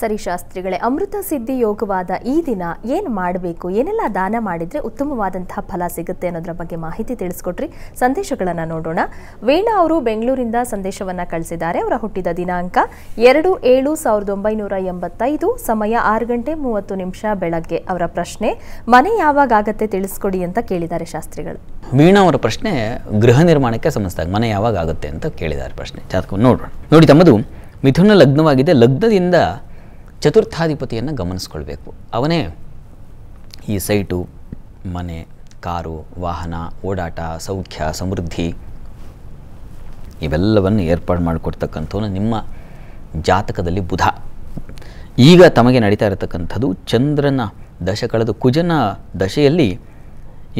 ಸರಿ ಶಾಸ್ತ್ರಿಗಳೇ ಅಮೃತ ಸಿದ್ಧಿ ಯೋಗವಾದ ಈ ದಿನ ಏನು ಮಾಡಬೇಕು ಏನೆಲ್ಲ ದಾನ ಮಾಡಿದರೆ ಉತ್ತಮವಾದಂತಹ ಫಲ ಸಿಗುತ್ತೆ ಅನ್ನೋದ್ರ ಬಗ್ಗೆ ಮಾಹಿತಿ ತಿಳಿಸ್ಕೊಟ್ರಿ ಸಂದೇಶಗಳನ್ನು ನೋಡೋಣ ವೀಣಾ ಅವರು ಬೆಂಗಳೂರಿಂದ ಸಂದೇಶವನ್ನು ಕಳಿಸಿದ್ದಾರೆ ಅವರ ಹುಟ್ಟಿದ ದಿನಾಂಕ ಎರಡು ಏಳು ಸಾವಿರದ ಒಂಬೈನೂರ ಎಂಬತ್ತೈದು ಸಮಯ ಆರು ಗಂಟೆ ಮೂವತ್ತು ನಿಮಿಷ ಬೆಳಗ್ಗೆ ಅವರ ಪ್ರಶ್ನೆ ಮನೆ ಯಾವಾಗ ಆಗತ್ತೆ ತಿಳಿಸ್ಕೊಡಿ ಅಂತ ಕೇಳಿದ್ದಾರೆ ಶಾಸ್ತ್ರಿಗಳು ವೀಣಾ ಅವರ ಪ್ರಶ್ನೆ ಗೃಹ ನಿರ್ಮಾಣಕ್ಕೆ ಸಂಬಂಧಿಸಿದಾಗ ಮನೆ ಯಾವಾಗ ಆಗುತ್ತೆ ಅಂತ ಕೇಳಿದ್ದಾರೆ ಪ್ರಶ್ನೆ ನೋಡೋಣ ನೋಡಿ ತಮ್ಮದು ಮಿಥುನ ಲಗ್ನವಾಗಿದೆ ಲಗ್ನದಿಂದ ಚತುರ್ಥಾಧಿಪತಿಯನ್ನು ಗಮನಿಸ್ಕೊಳ್ಬೇಕು ಅವನೇ ಈ ಸೈಟು ಮನೆ ಕಾರು ವಾಹನ ಓಡಾಟ ಸೌಖ್ಯ ಸಮೃದ್ಧಿ ಇವೆಲ್ಲವನ್ನು ಏರ್ಪಾಡು ಮಾಡಿಕೊಡ್ತಕ್ಕಂಥವನು ನಿಮ್ಮ ಜಾತಕದಲ್ಲಿ ಬುಧ ಈಗ ತಮಗೆ ನಡೀತಾ ಇರತಕ್ಕಂಥದ್ದು ಚಂದ್ರನ ದಶ ಕಳೆದು ಕುಜನ ದಶೆಯಲ್ಲಿ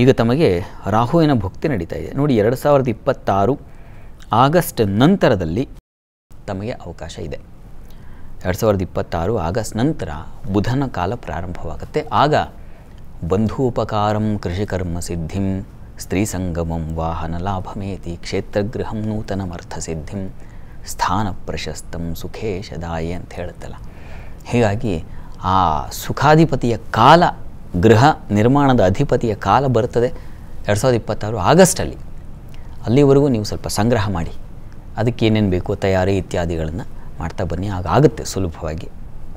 ಈಗ ತಮಗೆ ರಾಹುವಿನ ಭುಕ್ತಿ ನಡೀತಾ ಇದೆ ನೋಡಿ ಎರಡು ಸಾವಿರದ ಇಪ್ಪತ್ತಾರು ಆಗಸ್ಟ್ ನಂತರದಲ್ಲಿ ತಮಗೆ ಅವಕಾಶ ಇದೆ ಎರಡು ಸಾವಿರದ ಇಪ್ಪತ್ತಾರು ಆಗಸ್ಟ್ ನಂತರ ಬುಧನ ಕಾಲ ಪ್ರಾರಂಭವಾಗುತ್ತೆ ಆಗ ಬಂಧೂಪಕಾರಂ ಕೃಷಿಕರ್ಮ ಸಿದ್ಧಿಂ ಸ್ತ್ರೀ ಸಂಗಮಂ ವಾಹನ ಲಾಭಮೇತಿ ಕ್ಷೇತ್ರಗೃಹಂ ನೂತನಮರ್ಥ ಸಿದ್ಧಿಂ ಸ್ಥಾನ ಪ್ರಶಸ್ತಂ ಸುಖೇಶದಾಯಿ ಅಂತ ಹೇಳುತ್ತಲ್ಲ ಹೀಗಾಗಿ ಆ ಸುಖಾಧಿಪತಿಯ ಕಾಲ ಗೃಹ ನಿರ್ಮಾಣದ ಅಧಿಪತಿಯ ಕಾಲ ಬರುತ್ತದೆ ಎರಡು ಸಾವಿರದ ಇಪ್ಪತ್ತಾರು ಆಗಸ್ಟಲ್ಲಿ ಅಲ್ಲಿವರೆಗೂ ನೀವು ಸ್ವಲ್ಪ ಸಂಗ್ರಹ ಮಾಡಿ ಅದಕ್ಕೇನೇನು ಬೇಕು ತಯಾರಿ ಇತ್ಯಾದಿಗಳನ್ನು ಮಾಡ್ತಾ ಬನ್ನಿ ಆಗುತ್ತೆ ಸುಲಭವಾಗಿ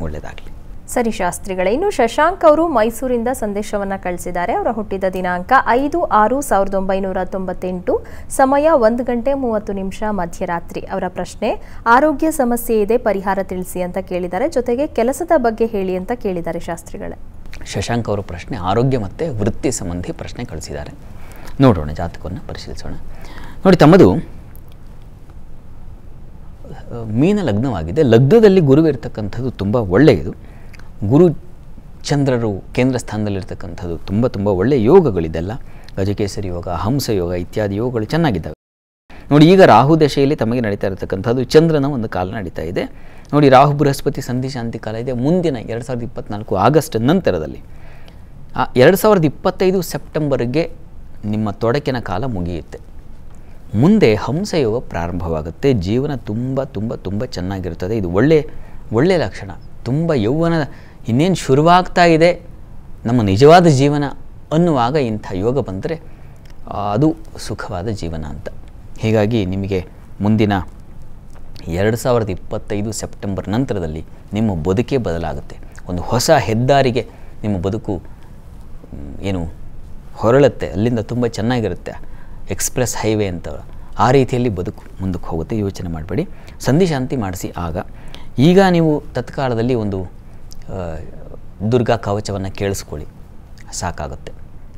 ಒಳ್ಳೆಯದಾಗಲಿ ಸರಿ ಶಾಸ್ತ್ರಿಗಳೇ ಇನ್ನು ಶಶಾಂಕ್ ಅವರು ಮೈಸೂರಿಂದ ಸಂದೇಶವನ್ನು ಕಳಿಸಿದ್ದಾರೆ ಅವರ ಹುಟ್ಟಿದ ದಿನಾಂಕ ಐದು ಆರು ಸಾವಿರದ ಒಂಬೈನೂರ ತೊಂಬತ್ತೆಂಟು ಸಮಯ ಒಂದು ಗಂಟೆ ಮೂವತ್ತು ನಿಮಿಷ ಮಧ್ಯರಾತ್ರಿ ಅವರ ಪ್ರಶ್ನೆ ಆರೋಗ್ಯ ಸಮಸ್ಯೆ ಇದೆ ಪರಿಹಾರ ತಿಳಿಸಿ ಅಂತ ಕೇಳಿದ್ದಾರೆ ಜೊತೆಗೆ ಕೆಲಸದ ಬಗ್ಗೆ ಹೇಳಿ ಅಂತ ಕೇಳಿದ್ದಾರೆ ಶಾಸ್ತ್ರಿಗಳೇ ಶಶಾಂಕ್ ಅವರು ಪ್ರಶ್ನೆ ಆರೋಗ್ಯ ಮತ್ತು ವೃತ್ತಿ ಸಂಬಂಧಿ ಪ್ರಶ್ನೆ ಕಳಿಸಿದ್ದಾರೆ ನೋಡೋಣ ಜಾತಕವನ್ನು ಪರಿಶೀಲಿಸೋಣ ನೋಡಿ ತಮ್ಮದು ಮೀನ ಲಗ್ನವಾಗಿದೆ ಲಗ್ನದಲ್ಲಿ ಗುರು ಇರ್ತಕ್ಕಂಥದ್ದು ತುಂಬ ಒಳ್ಳೆಯದು ಗುರು ಚಂದ್ರರು ಕೇಂದ್ರ ಸ್ಥಾನದಲ್ಲಿರ್ತಕ್ಕಂಥದ್ದು ತುಂಬ ತುಂಬ ಒಳ್ಳೆಯ ಯೋಗಗಳಿದೆಲ್ಲ ಗಜಕೇಸರಿ ಯೋಗ ಹಂಸ ಯೋಗ ಇತ್ಯಾದಿ ಯೋಗಗಳು ಚೆನ್ನಾಗಿದ್ದಾವೆ ನೋಡಿ ಈಗ ರಾಹು ದಶೆಯಲ್ಲಿ ತಮಗೆ ನಡೀತಾ ಇರತಕ್ಕಂಥದ್ದು ಚಂದ್ರನ ಒಂದು ಕಾಲ ನಡೀತಾ ಇದೆ ನೋಡಿ ರಾಹು ಬೃಹಸ್ಪತಿ ಸಂಧಿ ಶಾಂತಿ ಕಾಲ ಇದೆ ಮುಂದಿನ ಎರಡು ಸಾವಿರದ ಇಪ್ಪತ್ನಾಲ್ಕು ಆಗಸ್ಟ್ ನಂತರದಲ್ಲಿ ಆ ಎರಡು ಸಾವಿರದ ಇಪ್ಪತ್ತೈದು ಸೆಪ್ಟೆಂಬರ್ಗೆ ನಿಮ್ಮ ತೊಡಕಿನ ಕಾಲ ಮುಗಿಯುತ್ತೆ ಮುಂದೆ ಹಂಸಯೋಗ ಪ್ರಾರಂಭವಾಗುತ್ತೆ ಜೀವನ ತುಂಬ ತುಂಬ ತುಂಬ ಚೆನ್ನಾಗಿರುತ್ತದೆ ಇದು ಒಳ್ಳೆ ಒಳ್ಳೆಯ ಲಕ್ಷಣ ತುಂಬ ಯೌವನ ಇನ್ನೇನು ಶುರುವಾಗ್ತಾ ಇದೆ ನಮ್ಮ ನಿಜವಾದ ಜೀವನ ಅನ್ನುವಾಗ ಇಂಥ ಯೋಗ ಬಂದರೆ ಅದು ಸುಖವಾದ ಜೀವನ ಅಂತ ಹೀಗಾಗಿ ನಿಮಗೆ ಮುಂದಿನ ಎರಡು ಸಾವಿರದ ಇಪ್ಪತ್ತೈದು ಸೆಪ್ಟೆಂಬರ್ ನಂತರದಲ್ಲಿ ನಿಮ್ಮ ಬದುಕೇ ಬದಲಾಗುತ್ತೆ ಒಂದು ಹೊಸ ಹೆದ್ದಾರಿಗೆ ನಿಮ್ಮ ಬದುಕು ಏನು ಹೊರಳುತ್ತೆ ಅಲ್ಲಿಂದ ತುಂಬ ಚೆನ್ನಾಗಿರುತ್ತೆ ಎಕ್ಸ್ಪ್ರೆಸ್ ಹೈವೇ ಅಂತ ಆ ರೀತಿಯಲ್ಲಿ ಬದುಕು ಮುಂದಕ್ಕೆ ಹೋಗುತ್ತೆ ಯೋಚನೆ ಮಾಡಬೇಡಿ ಸಂಧಿಶಾಂತಿ ಮಾಡಿಸಿ ಆಗ ಈಗ ನೀವು ತತ್ಕಾಲದಲ್ಲಿ ಒಂದು ದುರ್ಗಾ ಕವಚವನ್ನು ಕೇಳಿಸ್ಕೊಳ್ಳಿ ಸಾಕಾಗುತ್ತೆ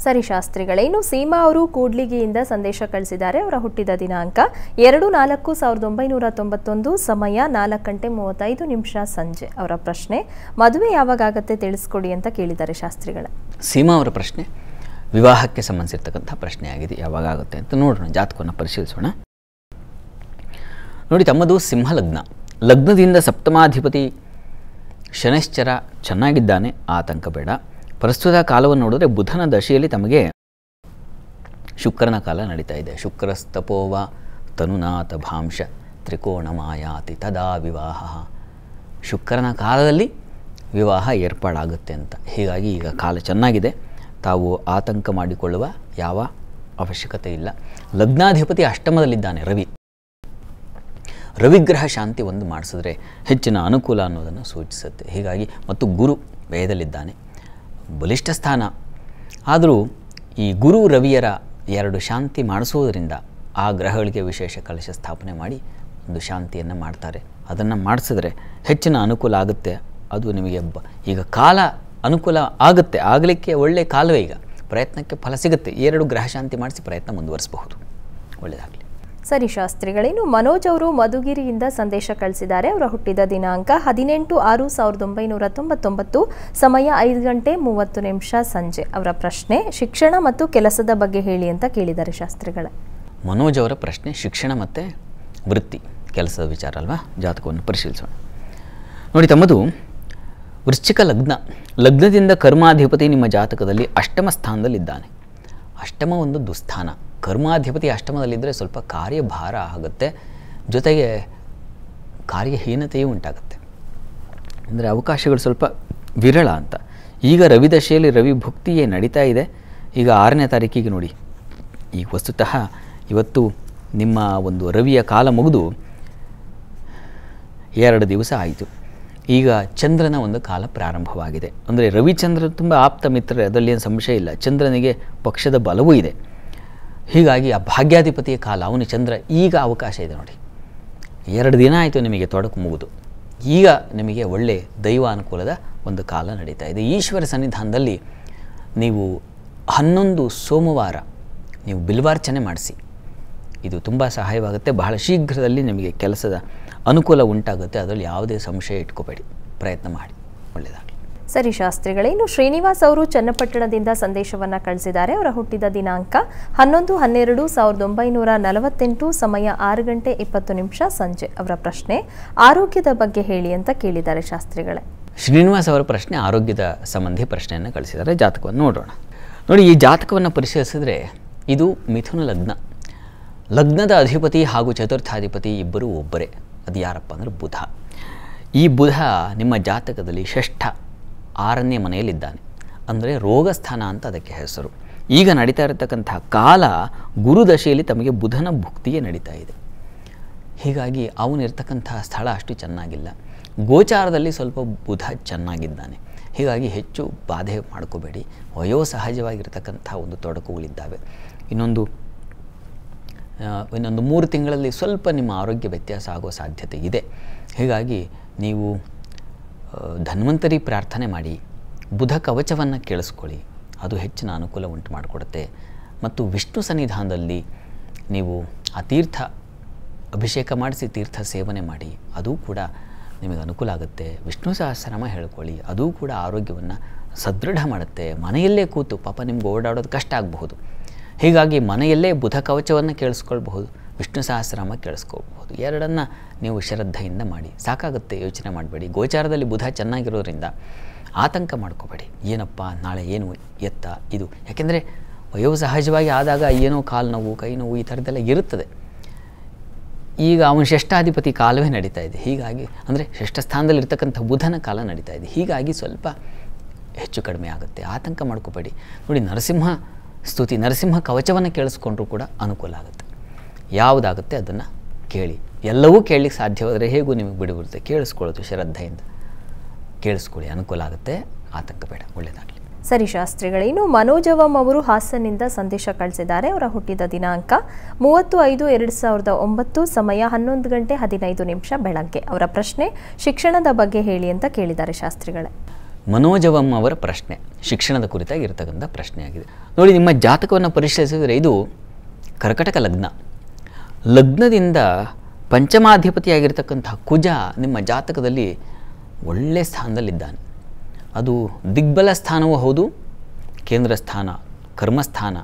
ಸರಿ ಶಾಸ್ತ್ರಿಗಳೇ ಇನ್ನು ಸೀಮಾ ಅವರು ಕೂಡ್ಲಿಗಿಯಿಂದ ಸಂದೇಶ ಕಳಿಸಿದ್ದಾರೆ ಅವರ ಹುಟ್ಟಿದ ದಿನಾಂಕ ಎರಡು ನಾಲ್ಕು ಸಾವಿರದ ಒಂಬೈನೂರ ತೊಂಬತ್ತೊಂದು ಸಮಯ ನಾಲ್ಕು ಗಂಟೆ ಮೂವತ್ತೈದು ನಿಮಿಷ ಸಂಜೆ ಅವರ ಪ್ರಶ್ನೆ ಮದುವೆ ಯಾವಾಗತ್ತೆ ತಿಳಿಸ್ಕೊಡಿ ಅಂತ ಕೇಳಿದ್ದಾರೆ ಶಾಸ್ತ್ರಿಗಳ ಸೀಮಾ ಅವರ ಪ್ರಶ್ನೆ ವಿವಾಹಕ್ಕೆ ಸಂಬಂಧಿಸಿರ್ತಕ್ಕಂಥ ಪ್ರಶ್ನೆಯಾಗಿದೆ ಯಾವಾಗ ಆಗುತ್ತೆ ಅಂತ ನೋಡೋಣ ಜಾತಕವನ್ನು ಪರಿಶೀಲಿಸೋಣ ನೋಡಿ ತಮ್ಮದು ಸಿಂಹಲಗ್ನ ಲಗ್ನದಿಂದ ಸಪ್ತಮಾಧಿಪತಿ ಶನೈಶ್ಚರ ಚೆನ್ನಾಗಿದ್ದಾನೆ ಆತಂಕ ಬೇಡ ಪ್ರಸ್ತುತ ಕಾಲವನ್ನು ನೋಡಿದ್ರೆ ಬುಧನ ದಶೆಯಲ್ಲಿ ತಮಗೆ ಶುಕ್ರನ ಕಾಲ ನಡೀತಾ ಇದೆ ಶುಕ್ರಸ್ತಪೋವ ತನುನಾಥ ಭಾಂಶ ತ್ರಿಕೋಣ ಮಾಯಾತಿ ತದಾ ವಿವಾಹ ಶುಕ್ರನ ಕಾಲದಲ್ಲಿ ವಿವಾಹ ಏರ್ಪಾಡಾಗುತ್ತೆ ಅಂತ ಹೀಗಾಗಿ ಈಗ ಕಾಲ ಚೆನ್ನಾಗಿದೆ ತಾವು ಆತಂಕ ಮಾಡಿಕೊಳ್ಳುವ ಯಾವ ಅವಶ್ಯಕತೆ ಇಲ್ಲ ಲಗ್ನಾಧಿಪತಿ ಅಷ್ಟಮದಲ್ಲಿದ್ದಾನೆ ರವಿ ರವಿಗ್ರಹ ಶಾಂತಿ ಒಂದು ಮಾಡಿಸಿದ್ರೆ ಹೆಚ್ಚಿನ ಅನುಕೂಲ ಅನ್ನೋದನ್ನು ಸೂಚಿಸುತ್ತೆ ಹೀಗಾಗಿ ಮತ್ತು ಗುರು ವ್ಯಯದಲ್ಲಿದ್ದಾನೆ ಬಲಿಷ್ಠ ಸ್ಥಾನ ಆದರೂ ಈ ಗುರು ರವಿಯರ ಎರಡು ಶಾಂತಿ ಮಾಡಿಸುವುದರಿಂದ ಆ ಗ್ರಹಗಳಿಗೆ ವಿಶೇಷ ಕಲಶ ಸ್ಥಾಪನೆ ಮಾಡಿ ಒಂದು ಶಾಂತಿಯನ್ನು ಮಾಡ್ತಾರೆ ಅದನ್ನು ಮಾಡಿಸಿದ್ರೆ ಹೆಚ್ಚಿನ ಅನುಕೂಲ ಆಗುತ್ತೆ ಅದು ನಿಮಗೆ ಬ ಈಗ ಕಾಲ ಅನುಕೂಲ ಆಗುತ್ತೆ ಆಗಲಿಕ್ಕೆ ಒಳ್ಳೆ ಕಾಲವೇ ಈಗ ಪ್ರಯತ್ನಕ್ಕೆ ಫಲ ಸಿಗುತ್ತೆ ಎರಡು ಗ್ರಹಶಾಂತಿ ಮಾಡಿಸಿ ಪ್ರಯತ್ನ ಮುಂದುವರಿಸಬಹುದು ಒಳ್ಳೆಯದಾಗಲಿ ಸರಿ ಶಾಸ್ತ್ರಿಗಳೇನು ಮನೋಜ್ ಅವರು ಮಧುಗಿರಿಯಿಂದ ಸಂದೇಶ ಕಳಿಸಿದ್ದಾರೆ ಅವರ ಹುಟ್ಟಿದ ದಿನಾಂಕ ಹದಿನೆಂಟು ಆರು ಸಾವಿರದ ಒಂಬೈನೂರ ತೊಂಬತ್ತೊಂಬತ್ತು ಸಮಯ ಐದು ಗಂಟೆ ಮೂವತ್ತು ನಿಮಿಷ ಸಂಜೆ ಅವರ ಪ್ರಶ್ನೆ ಶಿಕ್ಷಣ ಮತ್ತು ಕೆಲಸದ ಬಗ್ಗೆ ಹೇಳಿ ಅಂತ ಕೇಳಿದ್ದಾರೆ ಶಾಸ್ತ್ರಿಗಳ ಮನೋಜ್ ಅವರ ಪ್ರಶ್ನೆ ಶಿಕ್ಷಣ ಮತ್ತು ವೃತ್ತಿ ಕೆಲಸದ ವಿಚಾರ ಅಲ್ವಾ ಜಾತಕವನ್ನು ಪರಿಶೀಲಿಸೋಣ ನೋಡಿ ತಮ್ಮದು ವೃಶ್ಚಿಕ ಲಗ್ನ ಲಗ್ನದಿಂದ ಕರ್ಮಾಧಿಪತಿ ನಿಮ್ಮ ಜಾತಕದಲ್ಲಿ ಅಷ್ಟಮ ಸ್ಥಾನದಲ್ಲಿದ್ದಾನೆ ಅಷ್ಟಮ ಒಂದು ದುಸ್ಥಾನ ಕರ್ಮಾಧಿಪತಿ ಅಷ್ಟಮದಲ್ಲಿದ್ದರೆ ಸ್ವಲ್ಪ ಕಾರ್ಯಭಾರ ಆಗುತ್ತೆ ಜೊತೆಗೆ ಕಾರ್ಯಹೀನತೆಯೂ ಉಂಟಾಗುತ್ತೆ ಅಂದರೆ ಅವಕಾಶಗಳು ಸ್ವಲ್ಪ ವಿರಳ ಅಂತ ಈಗ ರವಿ ದಶೆಯಲ್ಲಿ ರವಿ ಭುಕ್ತಿಯೇ ನಡೀತಾ ಇದೆ ಈಗ ಆರನೇ ತಾರೀಕಿಗೆ ನೋಡಿ ಈಗ ವಸ್ತುತಃ ಇವತ್ತು ನಿಮ್ಮ ಒಂದು ರವಿಯ ಕಾಲ ಮುಗಿದು ಎರಡು ದಿವಸ ಆಯಿತು ಈಗ ಚಂದ್ರನ ಒಂದು ಕಾಲ ಪ್ರಾರಂಭವಾಗಿದೆ ಅಂದರೆ ರವಿಚಂದ್ರ ತುಂಬ ಆಪ್ತ ಮಿತ್ರ ಅದರಲ್ಲಿ ಏನು ಸಂಶಯ ಇಲ್ಲ ಚಂದ್ರನಿಗೆ ಪಕ್ಷದ ಬಲವೂ ಇದೆ ಹೀಗಾಗಿ ಆ ಭಾಗ್ಯಾಧಿಪತಿಯ ಕಾಲ ಅವನು ಚಂದ್ರ ಈಗ ಅವಕಾಶ ಇದೆ ನೋಡಿ ಎರಡು ದಿನ ಆಯಿತು ನಿಮಗೆ ತೊಡಕು ಮುಗಿದು ಈಗ ನಿಮಗೆ ಒಳ್ಳೆ ದೈವ ಅನುಕೂಲದ ಒಂದು ಕಾಲ ನಡೀತಾ ಇದೆ ಈಶ್ವರ ಸನ್ನಿಧಾನದಲ್ಲಿ ನೀವು ಹನ್ನೊಂದು ಸೋಮವಾರ ನೀವು ಬಿಲ್ವಾರ್ಚನೆ ಮಾಡಿಸಿ ಇದು ತುಂಬ ಸಹಾಯವಾಗುತ್ತೆ ಬಹಳ ಶೀಘ್ರದಲ್ಲಿ ನಿಮಗೆ ಕೆಲಸದ ಅನುಕೂಲ ಉಂಟಾಗುತ್ತೆ ಅದರಲ್ಲಿ ಯಾವುದೇ ಸಂಶಯ ಇಟ್ಕೋಬೇಡಿ ಪ್ರಯತ್ನ ಮಾಡಿ ಒಳ್ಳೆಯದಾಗಲಿ ಸರಿ ಶಾಸ್ತ್ರಿಗಳೇ ಇನ್ನು ಶ್ರೀನಿವಾಸ್ ಅವರು ಚನ್ನಪಟ್ಟಣದಿಂದ ಸಂದೇಶವನ್ನು ಕಳಿಸಿದ್ದಾರೆ ಅವರ ಹುಟ್ಟಿದ ದಿನಾಂಕ ಹನ್ನೊಂದು ಹನ್ನೆರಡು ಸಾವಿರದ ಒಂಬೈನೂರ ನಲವತ್ತೆಂಟು ಸಮಯ ಆರು ಗಂಟೆ ಇಪ್ಪತ್ತು ನಿಮಿಷ ಸಂಜೆ ಅವರ ಪ್ರಶ್ನೆ ಆರೋಗ್ಯದ ಬಗ್ಗೆ ಹೇಳಿ ಅಂತ ಕೇಳಿದ್ದಾರೆ ಶಾಸ್ತ್ರಿಗಳೇ ಶ್ರೀನಿವಾಸ್ ಅವರ ಪ್ರಶ್ನೆ ಆರೋಗ್ಯದ ಸಂಬಂಧಿ ಪ್ರಶ್ನೆಯನ್ನು ಕಳಿಸಿದ್ದಾರೆ ಜಾತಕವನ್ನು ನೋಡೋಣ ನೋಡಿ ಈ ಜಾತಕವನ್ನು ಪರಿಶೀಲಿಸಿದ್ರೆ ಇದು ಮಿಥುನ ಲಗ್ನ ಲಗ್ನದ ಅಧಿಪತಿ ಹಾಗೂ ಚತುರ್ಥಾಧಿಪತಿ ಇಬ್ಬರೂ ಒಬ್ಬರೇ ಅದು ಯಾರಪ್ಪ ಅಂದರೆ ಬುಧ ಈ ಬುಧ ನಿಮ್ಮ ಜಾತಕದಲ್ಲಿ ಷಷ್ಠ ಆರನೇ ಮನೆಯಲ್ಲಿದ್ದಾನೆ ಅಂದರೆ ರೋಗಸ್ಥಾನ ಅಂತ ಅದಕ್ಕೆ ಹೆಸರು ಈಗ ನಡೀತಾ ಇರತಕ್ಕಂತಹ ಕಾಲ ಗುರುದಶೆಯಲ್ಲಿ ತಮಗೆ ಬುಧನ ಭುಕ್ತಿಯೇ ನಡೀತಾ ಇದೆ ಹೀಗಾಗಿ ಅವನಿರ್ತಕ್ಕಂಥ ಸ್ಥಳ ಅಷ್ಟು ಚೆನ್ನಾಗಿಲ್ಲ ಗೋಚಾರದಲ್ಲಿ ಸ್ವಲ್ಪ ಬುಧ ಚೆನ್ನಾಗಿದ್ದಾನೆ ಹೀಗಾಗಿ ಹೆಚ್ಚು ಬಾಧೆ ಮಾಡ್ಕೋಬೇಡಿ ವಯೋಸಹಜವಾಗಿರ್ತಕ್ಕಂಥ ಒಂದು ತೊಡಕುಗಳಿದ್ದಾವೆ ಇನ್ನೊಂದು ಇನ್ನೊಂದು ಮೂರು ತಿಂಗಳಲ್ಲಿ ಸ್ವಲ್ಪ ನಿಮ್ಮ ಆರೋಗ್ಯ ವ್ಯತ್ಯಾಸ ಆಗೋ ಸಾಧ್ಯತೆ ಇದೆ ಹೀಗಾಗಿ ನೀವು ಧನ್ವಂತರಿ ಪ್ರಾರ್ಥನೆ ಮಾಡಿ ಬುಧ ಕವಚವನ್ನು ಕೇಳಿಸ್ಕೊಳ್ಳಿ ಅದು ಹೆಚ್ಚಿನ ಅನುಕೂಲ ಉಂಟು ಮಾಡಿಕೊಡುತ್ತೆ ಮತ್ತು ವಿಷ್ಣು ಸನ್ನಿಧಾನದಲ್ಲಿ ನೀವು ಆ ತೀರ್ಥ ಅಭಿಷೇಕ ಮಾಡಿಸಿ ತೀರ್ಥ ಸೇವನೆ ಮಾಡಿ ಅದು ಕೂಡ ನಿಮಗೆ ಅನುಕೂಲ ಆಗುತ್ತೆ ವಿಷ್ಣು ಸಹಸ್ರನಾಮ ಹೇಳ್ಕೊಳ್ಳಿ ಅದೂ ಕೂಡ ಆರೋಗ್ಯವನ್ನು ಸದೃಢ ಮಾಡುತ್ತೆ ಮನೆಯಲ್ಲೇ ಕೂತು ಪಾಪ ನಿಮ್ಗೆ ಓಡಾಡೋದು ಕಷ್ಟ ಆಗಬಹುದು ಹೀಗಾಗಿ ಮನೆಯಲ್ಲೇ ಬುಧ ಕವಚವನ್ನು ಕೇಳಿಸ್ಕೊಳ್ಬಹುದು ವಿಷ್ಣು ಸಹಸ್ರಾಮ ಕೇಳಿಸ್ಕೊಳ್ಬಹುದು ಎರಡನ್ನು ನೀವು ಶ್ರದ್ಧೆಯಿಂದ ಮಾಡಿ ಸಾಕಾಗುತ್ತೆ ಯೋಚನೆ ಮಾಡಬೇಡಿ ಗೋಚಾರದಲ್ಲಿ ಬುಧ ಚೆನ್ನಾಗಿರೋದ್ರಿಂದ ಆತಂಕ ಮಾಡ್ಕೋಬೇಡಿ ಏನಪ್ಪ ನಾಳೆ ಏನು ಎತ್ತ ಇದು ಯಾಕೆಂದರೆ ಸಹಜವಾಗಿ ಆದಾಗ ಏನೋ ಕಾಲು ನೋವು ಕೈ ನೋವು ಈ ಥರದ್ದೆಲ್ಲ ಇರುತ್ತದೆ ಈಗ ಅವನ ಷಷ್ಠಾಧಿಪತಿ ಕಾಲವೇ ನಡೀತಾ ಇದೆ ಹೀಗಾಗಿ ಅಂದರೆ ಷಷ್ಠ ಸ್ಥಾನದಲ್ಲಿ ಬುಧನ ಕಾಲ ನಡೀತಾ ಇದೆ ಹೀಗಾಗಿ ಸ್ವಲ್ಪ ಹೆಚ್ಚು ಕಡಿಮೆ ಆಗುತ್ತೆ ಆತಂಕ ಮಾಡ್ಕೋಬೇಡಿ ನೋಡಿ ನರಸಿಂಹ ಸ್ತುತಿ ನರಸಿಂಹ ಕವಚವನ್ನು ಕೇಳಿಸ್ಕೊಂಡ್ರೂ ಕೂಡ ಅನುಕೂಲ ಆಗುತ್ತೆ ಯಾವುದಾಗುತ್ತೆ ಅದನ್ನು ಕೇಳಿ ಎಲ್ಲವೂ ಕೇಳಲಿಕ್ಕೆ ಸಾಧ್ಯವಾದರೆ ಹೇಗೂ ನಿಮಗೆ ಬಿಡುಬಿಡುತ್ತೆ ಕೇಳಿಸ್ಕೊಳ್ಳೋದು ಶ್ರದ್ಧೆಯಿಂದ ಕೇಳಿಸ್ಕೊಳ್ಳಿ ಅನುಕೂಲ ಆಗುತ್ತೆ ಆತಂಕ ಬೇಡ ಒಳ್ಳೆಯದಾಗಲಿ ಸರಿ ಶಾಸ್ತ್ರಿಗಳೇ ಇನ್ನು ಮನೋಜವಂ ಅವರು ಹಾಸನ್ನಿಂದ ಸಂದೇಶ ಕಳಿಸಿದ್ದಾರೆ ಅವರ ಹುಟ್ಟಿದ ದಿನಾಂಕ ಮೂವತ್ತು ಐದು ಎರಡು ಸಾವಿರದ ಒಂಬತ್ತು ಸಮಯ ಹನ್ನೊಂದು ಗಂಟೆ ಹದಿನೈದು ನಿಮಿಷ ಬೆಳಗ್ಗೆ ಅವರ ಪ್ರಶ್ನೆ ಶಿಕ್ಷಣದ ಬಗ್ಗೆ ಹೇಳಿ ಅಂತ ಕೇಳಿದ್ದಾರೆ ಶಾಸ್ತ್ರಿಗಳೇ ಮನೋಜವಂ ಅವರ ಪ್ರಶ್ನೆ ಶಿಕ್ಷಣದ ಕುರಿತಾಗಿ ಇರತಕ್ಕಂಥ ಪ್ರಶ್ನೆಯಾಗಿದೆ ನೋಡಿ ನಿಮ್ಮ ಜಾತಕವನ್ನು ಪರಿಶೀಲಿಸಿದರೆ ಇದು ಕರ್ಕಟಕ ಲಗ್ನ ಲಗ್ನದಿಂದ ಪಂಚಮಾಧಿಪತಿಯಾಗಿರ್ತಕ್ಕಂಥ ಕುಜ ನಿಮ್ಮ ಜಾತಕದಲ್ಲಿ ಒಳ್ಳೆಯ ಸ್ಥಾನದಲ್ಲಿದ್ದಾನೆ ಅದು ದಿಗ್ಬಲ ಸ್ಥಾನವೂ ಹೌದು ಕೇಂದ್ರ ಸ್ಥಾನ ಕರ್ಮಸ್ಥಾನ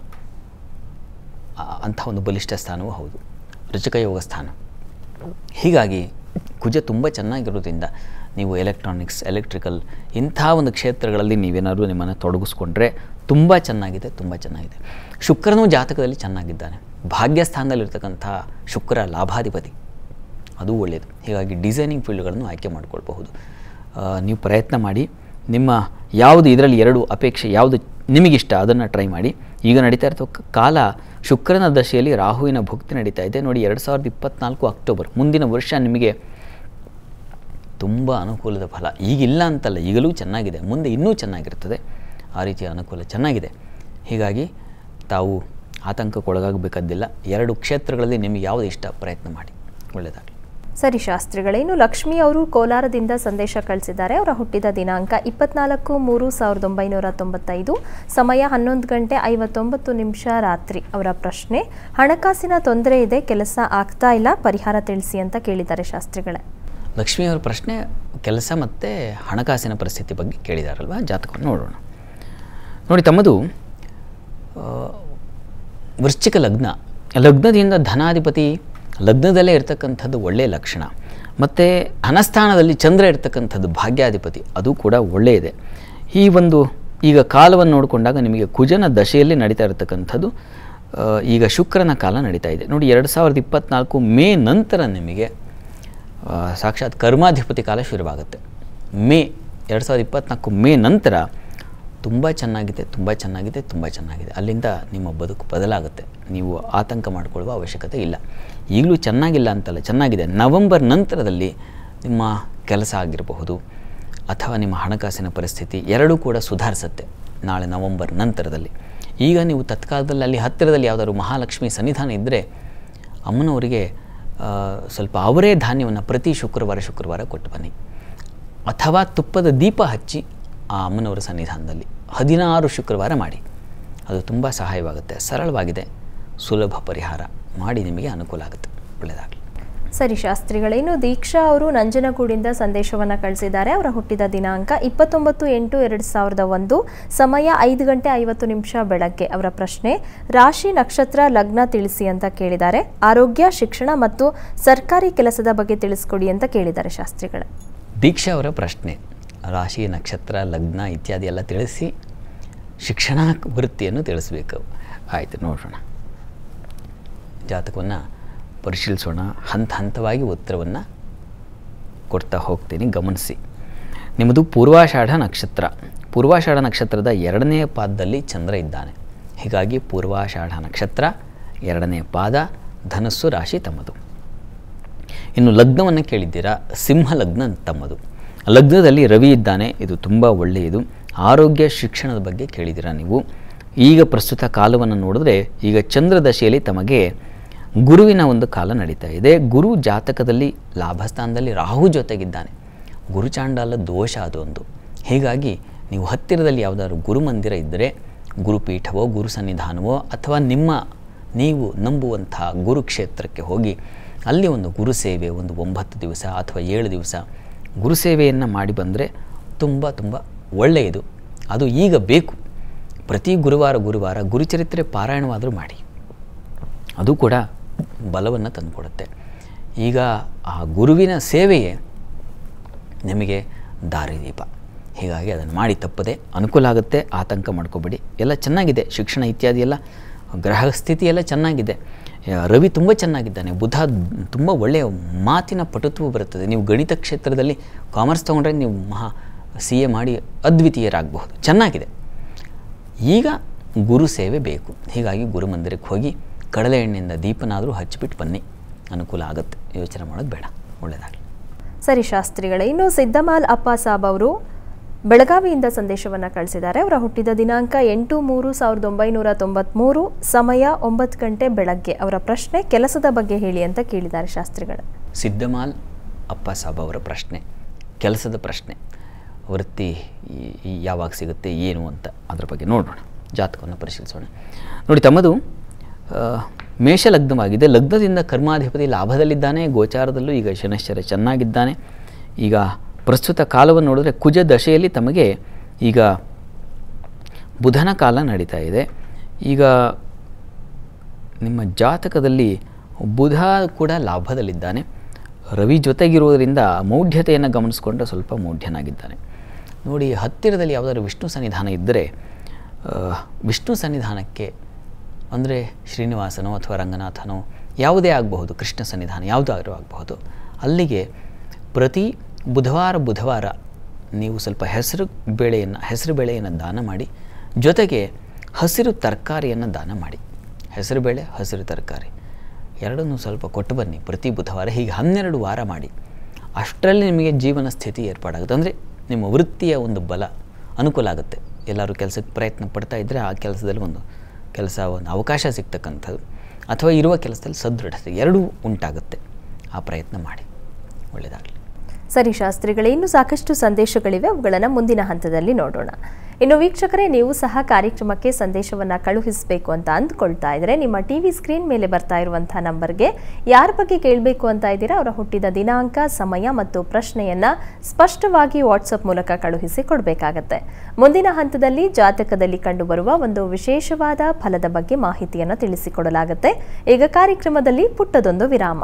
ಅಂಥ ಒಂದು ಬಲಿಷ್ಠ ಸ್ಥಾನವೂ ಹೌದು ಯೋಗ ಸ್ಥಾನ ಹೀಗಾಗಿ ಕುಜ ತುಂಬ ಚೆನ್ನಾಗಿರೋದ್ರಿಂದ ನೀವು ಎಲೆಕ್ಟ್ರಾನಿಕ್ಸ್ ಎಲೆಕ್ಟ್ರಿಕಲ್ ಇಂಥ ಒಂದು ಕ್ಷೇತ್ರಗಳಲ್ಲಿ ನೀವೇನಾದರೂ ನಿಮ್ಮನ್ನು ತೊಡಗಿಸ್ಕೊಂಡ್ರೆ ತುಂಬ ಚೆನ್ನಾಗಿದೆ ತುಂಬ ಚೆನ್ನಾಗಿದೆ ಶುಕ್ರನೂ ಜಾತಕದಲ್ಲಿ ಚೆನ್ನಾಗಿದ್ದಾನೆ ಭಾಗ್ಯಸ್ಥಾನದಲ್ಲಿರ್ತಕ್ಕಂಥ ಶುಕ್ರ ಲಾಭಾಧಿಪತಿ ಅದು ಒಳ್ಳೆಯದು ಹೀಗಾಗಿ ಡಿಸೈನಿಂಗ್ ಫೀಲ್ಡ್ಗಳನ್ನು ಆಯ್ಕೆ ಮಾಡಿಕೊಳ್ಬಹುದು ನೀವು ಪ್ರಯತ್ನ ಮಾಡಿ ನಿಮ್ಮ ಯಾವುದು ಇದರಲ್ಲಿ ಎರಡು ಅಪೇಕ್ಷೆ ಯಾವುದು ನಿಮಗಿಷ್ಟ ಅದನ್ನು ಟ್ರೈ ಮಾಡಿ ಈಗ ನಡೀತಾ ಇರ್ತಕ್ಕ ಕಾಲ ಶುಕ್ರನ ದಶೆಯಲ್ಲಿ ರಾಹುವಿನ ಭುಕ್ತಿ ನಡೀತಾ ಇದೆ ನೋಡಿ ಎರಡು ಸಾವಿರದ ಇಪ್ಪತ್ತ್ನಾಲ್ಕು ಅಕ್ಟೋಬರ್ ಮುಂದಿನ ವರ್ಷ ನಿಮಗೆ ತುಂಬ ಅನುಕೂಲದ ಫಲ ಈಗಿಲ್ಲ ಅಂತಲ್ಲ ಈಗಲೂ ಚೆನ್ನಾಗಿದೆ ಮುಂದೆ ಇನ್ನೂ ಚೆನ್ನಾಗಿರ್ತದೆ ಆ ರೀತಿಯ ಅನುಕೂಲ ಚೆನ್ನಾಗಿದೆ ಹೀಗಾಗಿ ತಾವು ಆತಂಕಕ್ಕೊಳಗಾಗಬೇಕಾದ್ದಿಲ್ಲ ಎರಡು ಕ್ಷೇತ್ರಗಳಲ್ಲಿ ನಿಮಗೆ ಯಾವುದು ಇಷ್ಟ ಪ್ರಯತ್ನ ಮಾಡಿ ಒಳ್ಳೆಯದಾಗಲಿ ಸರಿ ಶಾಸ್ತ್ರಿಗಳೇನು ಲಕ್ಷ್ಮಿ ಅವರು ಕೋಲಾರದಿಂದ ಸಂದೇಶ ಕಳಿಸಿದ್ದಾರೆ ಅವರ ಹುಟ್ಟಿದ ದಿನಾಂಕ ಇಪ್ಪತ್ನಾಲ್ಕು ಮೂರು ಸಾವಿರದ ಒಂಬೈನೂರ ತೊಂಬತ್ತೈದು ಸಮಯ ಹನ್ನೊಂದು ಗಂಟೆ ಐವತ್ತೊಂಬತ್ತು ನಿಮಿಷ ರಾತ್ರಿ ಅವರ ಪ್ರಶ್ನೆ ಹಣಕಾಸಿನ ತೊಂದರೆ ಇದೆ ಕೆಲಸ ಆಗ್ತಾ ಇಲ್ಲ ಪರಿಹಾರ ತಿಳಿಸಿ ಅಂತ ಕೇಳಿದ್ದಾರೆ ಶಾಸ್ತ್ರಿಗಳೇ ಲಕ್ಷ್ಮಿಯವರ ಪ್ರಶ್ನೆ ಕೆಲಸ ಮತ್ತು ಹಣಕಾಸಿನ ಪರಿಸ್ಥಿತಿ ಬಗ್ಗೆ ಕೇಳಿದಾರಲ್ವ ಜಾತಕವನ್ನು ನೋಡೋಣ ನೋಡಿ ತಮ್ಮದು ವೃಶ್ಚಿಕ ಲಗ್ನ ಲಗ್ನದಿಂದ ಧನಾಧಿಪತಿ ಲಗ್ನದಲ್ಲೇ ಇರ್ತಕ್ಕಂಥದ್ದು ಒಳ್ಳೆಯ ಲಕ್ಷಣ ಮತ್ತು ಅನಸ್ಥಾನದಲ್ಲಿ ಚಂದ್ರ ಇರ್ತಕ್ಕಂಥದ್ದು ಭಾಗ್ಯಾಧಿಪತಿ ಅದು ಕೂಡ ಒಳ್ಳೆಯದೆ ಈ ಒಂದು ಈಗ ಕಾಲವನ್ನು ನೋಡಿಕೊಂಡಾಗ ನಿಮಗೆ ಕುಜನ ದಶೆಯಲ್ಲಿ ನಡೀತಾ ಇರತಕ್ಕಂಥದ್ದು ಈಗ ಶುಕ್ರನ ಕಾಲ ನಡೀತಾ ಇದೆ ನೋಡಿ ಎರಡು ಸಾವಿರದ ಇಪ್ಪತ್ತ್ನಾಲ್ಕು ಮೇ ನಂತರ ನಿಮಗೆ ಸಾಕ್ಷಾತ್ ಕರ್ಮಾಧಿಪತಿ ಕಾಲ ಶುರುವಾಗುತ್ತೆ ಮೇ ಎರಡು ಸಾವಿರದ ಇಪ್ಪತ್ನಾಲ್ಕು ಮೇ ನಂತರ ತುಂಬ ಚೆನ್ನಾಗಿದೆ ತುಂಬ ಚೆನ್ನಾಗಿದೆ ತುಂಬ ಚೆನ್ನಾಗಿದೆ ಅಲ್ಲಿಂದ ನಿಮ್ಮ ಬದುಕು ಬದಲಾಗುತ್ತೆ ನೀವು ಆತಂಕ ಮಾಡಿಕೊಳ್ಳುವ ಅವಶ್ಯಕತೆ ಇಲ್ಲ ಈಗಲೂ ಚೆನ್ನಾಗಿಲ್ಲ ಅಂತಲ್ಲ ಚೆನ್ನಾಗಿದೆ ನವೆಂಬರ್ ನಂತರದಲ್ಲಿ ನಿಮ್ಮ ಕೆಲಸ ಆಗಿರಬಹುದು ಅಥವಾ ನಿಮ್ಮ ಹಣಕಾಸಿನ ಪರಿಸ್ಥಿತಿ ಎರಡೂ ಕೂಡ ಸುಧಾರಿಸುತ್ತೆ ನಾಳೆ ನವಂಬರ್ ನಂತರದಲ್ಲಿ ಈಗ ನೀವು ತತ್ಕಾಲದಲ್ಲಿ ಅಲ್ಲಿ ಹತ್ತಿರದಲ್ಲಿ ಯಾವುದಾದ್ರು ಮಹಾಲಕ್ಷ್ಮಿ ಸನ್ನಿಧಾನ ಇದ್ದರೆ ಅಮ್ಮನವರಿಗೆ ಸ್ವಲ್ಪ ಅವರೇ ಧಾನ್ಯವನ್ನು ಪ್ರತಿ ಶುಕ್ರವಾರ ಶುಕ್ರವಾರ ಕೊಟ್ಟು ಬನ್ನಿ ಅಥವಾ ತುಪ್ಪದ ದೀಪ ಹಚ್ಚಿ ಆ ಅಮ್ಮನವರ ಸನ್ನಿಧಾನದಲ್ಲಿ ಹದಿನಾರು ಶುಕ್ರವಾರ ಮಾಡಿ ಅದು ತುಂಬ ಸಹಾಯವಾಗುತ್ತೆ ಸರಳವಾಗಿದೆ ಸುಲಭ ಪರಿಹಾರ ಮಾಡಿ ನಿಮಗೆ ಅನುಕೂಲ ಆಗುತ್ತೆ ಒಳ್ಳೆಯದಾಗಲಿ ಸರಿ ಶಾಸ್ತ್ರಿಗಳೇನು ದೀಕ್ಷಾ ಅವರು ನಂಜನಗೂಡಿಂದ ಸಂದೇಶವನ್ನು ಕಳಿಸಿದ್ದಾರೆ ಅವರ ಹುಟ್ಟಿದ ದಿನಾಂಕ ಇಪ್ಪತ್ತೊಂಬತ್ತು ಎಂಟು ಎರಡು ಸಾವಿರದ ಒಂದು ಸಮಯ ಐದು ಗಂಟೆ ಐವತ್ತು ನಿಮಿಷ ಬೆಳಗ್ಗೆ ಅವರ ಪ್ರಶ್ನೆ ರಾಶಿ ನಕ್ಷತ್ರ ಲಗ್ನ ತಿಳಿಸಿ ಅಂತ ಕೇಳಿದ್ದಾರೆ ಆರೋಗ್ಯ ಶಿಕ್ಷಣ ಮತ್ತು ಸರ್ಕಾರಿ ಕೆಲಸದ ಬಗ್ಗೆ ತಿಳಿಸ್ಕೊಡಿ ಅಂತ ಕೇಳಿದ್ದಾರೆ ಶಾಸ್ತ್ರಿಗಳ ದೀಕ್ಷಾ ಅವರ ಪ್ರಶ್ನೆ ರಾಶಿ ನಕ್ಷತ್ರ ಲಗ್ನ ಇತ್ಯಾದಿ ಎಲ್ಲ ತಿಳಿಸಿ ಶಿಕ್ಷಣ ವೃತ್ತಿಯನ್ನು ತಿಳಿಸ್ಬೇಕು ಆಯಿತು ನೋಡೋಣ ಜಾತಕವನ್ನು ಪರಿಶೀಲಿಸೋಣ ಹಂತ ಹಂತವಾಗಿ ಉತ್ತರವನ್ನು ಕೊಡ್ತಾ ಹೋಗ್ತೀನಿ ಗಮನಿಸಿ ನಿಮ್ಮದು ಪೂರ್ವಾಷಾಢ ನಕ್ಷತ್ರ ಪೂರ್ವಾಷಾಢ ನಕ್ಷತ್ರದ ಎರಡನೇ ಪಾದದಲ್ಲಿ ಚಂದ್ರ ಇದ್ದಾನೆ ಹೀಗಾಗಿ ಪೂರ್ವಾಷಾಢ ನಕ್ಷತ್ರ ಎರಡನೇ ಪಾದ ಧನಸ್ಸು ರಾಶಿ ತಮ್ಮದು ಇನ್ನು ಲಗ್ನವನ್ನು ಕೇಳಿದ್ದೀರಾ ಸಿಂಹ ಲಗ್ನ ತಮ್ಮದು ಲಗ್ನದಲ್ಲಿ ರವಿ ಇದ್ದಾನೆ ಇದು ತುಂಬ ಒಳ್ಳೆಯದು ಆರೋಗ್ಯ ಶಿಕ್ಷಣದ ಬಗ್ಗೆ ಕೇಳಿದ್ದೀರಾ ನೀವು ಈಗ ಪ್ರಸ್ತುತ ಕಾಲವನ್ನು ನೋಡಿದ್ರೆ ಈಗ ಚಂದ್ರ ತಮಗೆ ಗುರುವಿನ ಒಂದು ಕಾಲ ನಡೀತಾ ಇದೆ ಗುರು ಜಾತಕದಲ್ಲಿ ಲಾಭಸ್ಥಾನದಲ್ಲಿ ರಾಹು ಜೊತೆಗಿದ್ದಾನೆ ಗುರುಚಾಂಡಾಲ ದೋಷ ಅದೊಂದು ಹೀಗಾಗಿ ನೀವು ಹತ್ತಿರದಲ್ಲಿ ಯಾವುದಾದ್ರು ಗುರುಮಂದಿರ ಇದ್ದರೆ ಗುರುಪೀಠವೋ ಗುರು ಸನ್ನಿಧಾನವೋ ಅಥವಾ ನಿಮ್ಮ ನೀವು ನಂಬುವಂಥ ಗುರುಕ್ಷೇತ್ರಕ್ಕೆ ಹೋಗಿ ಅಲ್ಲಿ ಒಂದು ಗುರು ಸೇವೆ ಒಂದು ಒಂಬತ್ತು ದಿವಸ ಅಥವಾ ಏಳು ದಿವಸ ಗುರುಸೇವೆಯನ್ನು ಮಾಡಿ ಬಂದರೆ ತುಂಬ ತುಂಬ ಒಳ್ಳೆಯದು ಅದು ಈಗ ಬೇಕು ಪ್ರತಿ ಗುರುವಾರ ಗುರುವಾರ ಗುರುಚರಿತ್ರೆ ಪಾರಾಯಣವಾದರೂ ಮಾಡಿ ಅದು ಕೂಡ ಬಲವನ್ನು ತಂದುಕೊಡುತ್ತೆ ಈಗ ಆ ಗುರುವಿನ ಸೇವೆಯೇ ನಿಮಗೆ ದಾರಿದೀಪ ಹೀಗಾಗಿ ಅದನ್ನು ಮಾಡಿ ತಪ್ಪದೆ ಅನುಕೂಲ ಆಗುತ್ತೆ ಆತಂಕ ಮಾಡ್ಕೋಬೇಡಿ ಎಲ್ಲ ಚೆನ್ನಾಗಿದೆ ಶಿಕ್ಷಣ ಇತ್ಯಾದಿ ಎಲ್ಲ ಗ್ರಹ ಸ್ಥಿತಿ ಎಲ್ಲ ಚೆನ್ನಾಗಿದೆ ರವಿ ತುಂಬ ಚೆನ್ನಾಗಿದ್ದಾನೆ ಬುಧ ತುಂಬ ಒಳ್ಳೆಯ ಮಾತಿನ ಪಟುತ್ವ ಬರುತ್ತದೆ ನೀವು ಗಣಿತ ಕ್ಷೇತ್ರದಲ್ಲಿ ಕಾಮರ್ಸ್ ತೊಗೊಂಡ್ರೆ ನೀವು ಮಹಾ ಸಿ ಎ ಮಾಡಿ ಅದ್ವಿತೀಯರಾಗಬಹುದು ಚೆನ್ನಾಗಿದೆ ಈಗ ಗುರು ಸೇವೆ ಬೇಕು ಹೀಗಾಗಿ ಗುರುಮಂದಿರಕ್ಕೆ ಹೋಗಿ ಕಡಲೆ ಎಣ್ಣೆಯಿಂದ ದೀಪನಾದರೂ ಹಚ್ಚಿಬಿಟ್ಟು ಬನ್ನಿ ಅನುಕೂಲ ಆಗುತ್ತೆ ಯೋಚನೆ ಮಾಡೋದು ಬೇಡ ಒಳ್ಳೆಯದಾಗಲಿ ಸರಿ ಶಾಸ್ತ್ರಿಗಳೇ ಇನ್ನು ಸಿದ್ದಮಾಲ್ ಅಪ್ಪ ಸಾಬ್ ಅವರು ಬೆಳಗಾವಿಯಿಂದ ಸಂದೇಶವನ್ನು ಕಳಿಸಿದ್ದಾರೆ ಅವರ ಹುಟ್ಟಿದ ದಿನಾಂಕ ಎಂಟು ಮೂರು ಸಾವಿರದ ಒಂಬೈನೂರ ತೊಂಬತ್ತ್ಮೂರು ಸಮಯ ಒಂಬತ್ತು ಗಂಟೆ ಬೆಳಗ್ಗೆ ಅವರ ಪ್ರಶ್ನೆ ಕೆಲಸದ ಬಗ್ಗೆ ಹೇಳಿ ಅಂತ ಕೇಳಿದ್ದಾರೆ ಶಾಸ್ತ್ರಿಗಳು ಸಿದ್ದಮಾಲ್ ಅಪ್ಪ ಸಾಬ್ ಅವರ ಪ್ರಶ್ನೆ ಕೆಲಸದ ಪ್ರಶ್ನೆ ವೃತ್ತಿ ಯಾವಾಗ ಸಿಗುತ್ತೆ ಏನು ಅಂತ ಅದರ ಬಗ್ಗೆ ನೋಡೋಣ ಜಾತಕವನ್ನು ಪರಿಶೀಲಿಸೋಣ ನೋಡಿ ತಮ್ಮದು ಮೇಷಲಗ್ನವಾಗಿದೆ ಲಗ್ನದಿಂದ ಕರ್ಮಾಧಿಪತಿ ಲಾಭದಲ್ಲಿದ್ದಾನೆ ಗೋಚಾರದಲ್ಲೂ ಈಗ ಶನಶ್ಚರ ಚೆನ್ನಾಗಿದ್ದಾನೆ ಈಗ ಪ್ರಸ್ತುತ ಕಾಲವನ್ನು ನೋಡಿದ್ರೆ ಕುಜ ದಶೆಯಲ್ಲಿ ತಮಗೆ ಈಗ ಬುಧನ ಕಾಲ ನಡೀತಾ ಇದೆ ಈಗ ನಿಮ್ಮ ಜಾತಕದಲ್ಲಿ ಬುಧ ಕೂಡ ಲಾಭದಲ್ಲಿದ್ದಾನೆ ರವಿ ಜೊತೆಗಿರುವುದರಿಂದ ಮೌಢ್ಯತೆಯನ್ನು ಗಮನಿಸ್ಕೊಂಡ್ರೆ ಸ್ವಲ್ಪ ಮೌಢ್ಯನಾಗಿದ್ದಾನೆ ನೋಡಿ ಹತ್ತಿರದಲ್ಲಿ ಯಾವುದಾದ್ರು ವಿಷ್ಣು ಸನ್ನಿಧಾನ ಇದ್ದರೆ ವಿಷ್ಣು ಸನ್ನಿಧಾನಕ್ಕೆ ಅಂದರೆ ಶ್ರೀನಿವಾಸನೋ ಅಥವಾ ರಂಗನಾಥನೋ ಯಾವುದೇ ಆಗಬಹುದು ಕೃಷ್ಣ ಸನ್ನಿಧಾನ ಯಾವುದಾದ್ರೂ ಆಗಬಹುದು ಅಲ್ಲಿಗೆ ಪ್ರತಿ ಬುಧವಾರ ಬುಧವಾರ ನೀವು ಸ್ವಲ್ಪ ಹೆಸರು ಬೇಳೆಯನ್ನು ಹೆಸರು ಬೇಳೆಯನ್ನು ದಾನ ಮಾಡಿ ಜೊತೆಗೆ ಹಸಿರು ತರಕಾರಿಯನ್ನು ದಾನ ಮಾಡಿ ಹೆಸರು ಬೇಳೆ ಹಸಿರು ತರಕಾರಿ ಎರಡನ್ನೂ ಸ್ವಲ್ಪ ಕೊಟ್ಟು ಬನ್ನಿ ಪ್ರತಿ ಬುಧವಾರ ಹೀಗೆ ಹನ್ನೆರಡು ವಾರ ಮಾಡಿ ಅಷ್ಟರಲ್ಲಿ ನಿಮಗೆ ಜೀವನ ಸ್ಥಿತಿ ಏರ್ಪಾಡಾಗುತ್ತೆ ಅಂದರೆ ನಿಮ್ಮ ವೃತ್ತಿಯ ಒಂದು ಬಲ ಅನುಕೂಲ ಆಗುತ್ತೆ ಎಲ್ಲರೂ ಕೆಲಸಕ್ಕೆ ಪ್ರಯತ್ನ ಪಡ್ತಾ ಇದ್ದರೆ ಆ ಕೆಲಸದಲ್ಲಿ ಒಂದು ಕೆಲಸ ಒಂದು ಅವಕಾಶ ಸಿಗ್ತಕ್ಕಂಥದ್ದು ಅಥವಾ ಇರುವ ಕೆಲಸದಲ್ಲಿ ಸದೃಢತೆ ಎರಡೂ ಉಂಟಾಗುತ್ತೆ ಆ ಪ್ರಯತ್ನ ಮಾಡಿ ಒಳ್ಳೆಯದಾಗಲಿ ಸರಿ ಶಾಸ್ತ್ರಿಗಳೇ ಇನ್ನೂ ಸಾಕಷ್ಟು ಸಂದೇಶಗಳಿವೆ ಅವುಗಳನ್ನು ಮುಂದಿನ ಹಂತದಲ್ಲಿ ನೋಡೋಣ ಇನ್ನು ವೀಕ್ಷಕರೇ ನೀವು ಸಹ ಕಾರ್ಯಕ್ರಮಕ್ಕೆ ಸಂದೇಶವನ್ನು ಕಳುಹಿಸಬೇಕು ಅಂತ ಅಂದ್ಕೊಳ್ತಾ ಇದ್ರೆ ನಿಮ್ಮ ಟಿ ವಿ ಸ್ಕ್ರೀನ್ ಮೇಲೆ ಬರ್ತಾ ಇರುವಂತಹ ನಂಬರ್ಗೆ ಯಾರ ಬಗ್ಗೆ ಕೇಳಬೇಕು ಅಂತ ಇದ್ದೀರಾ ಅವರ ಹುಟ್ಟಿದ ದಿನಾಂಕ ಸಮಯ ಮತ್ತು ಪ್ರಶ್ನೆಯನ್ನ ಸ್ಪಷ್ಟವಾಗಿ ವಾಟ್ಸಪ್ ಮೂಲಕ ಕಳುಹಿಸಿ ಕೊಡಬೇಕಾಗತ್ತೆ ಮುಂದಿನ ಹಂತದಲ್ಲಿ ಜಾತಕದಲ್ಲಿ ಕಂಡುಬರುವ ಒಂದು ವಿಶೇಷವಾದ ಫಲದ ಬಗ್ಗೆ ಮಾಹಿತಿಯನ್ನು ತಿಳಿಸಿಕೊಡಲಾಗುತ್ತೆ ಈಗ ಕಾರ್ಯಕ್ರಮದಲ್ಲಿ ಪುಟ್ಟದೊಂದು ವಿರಾಮ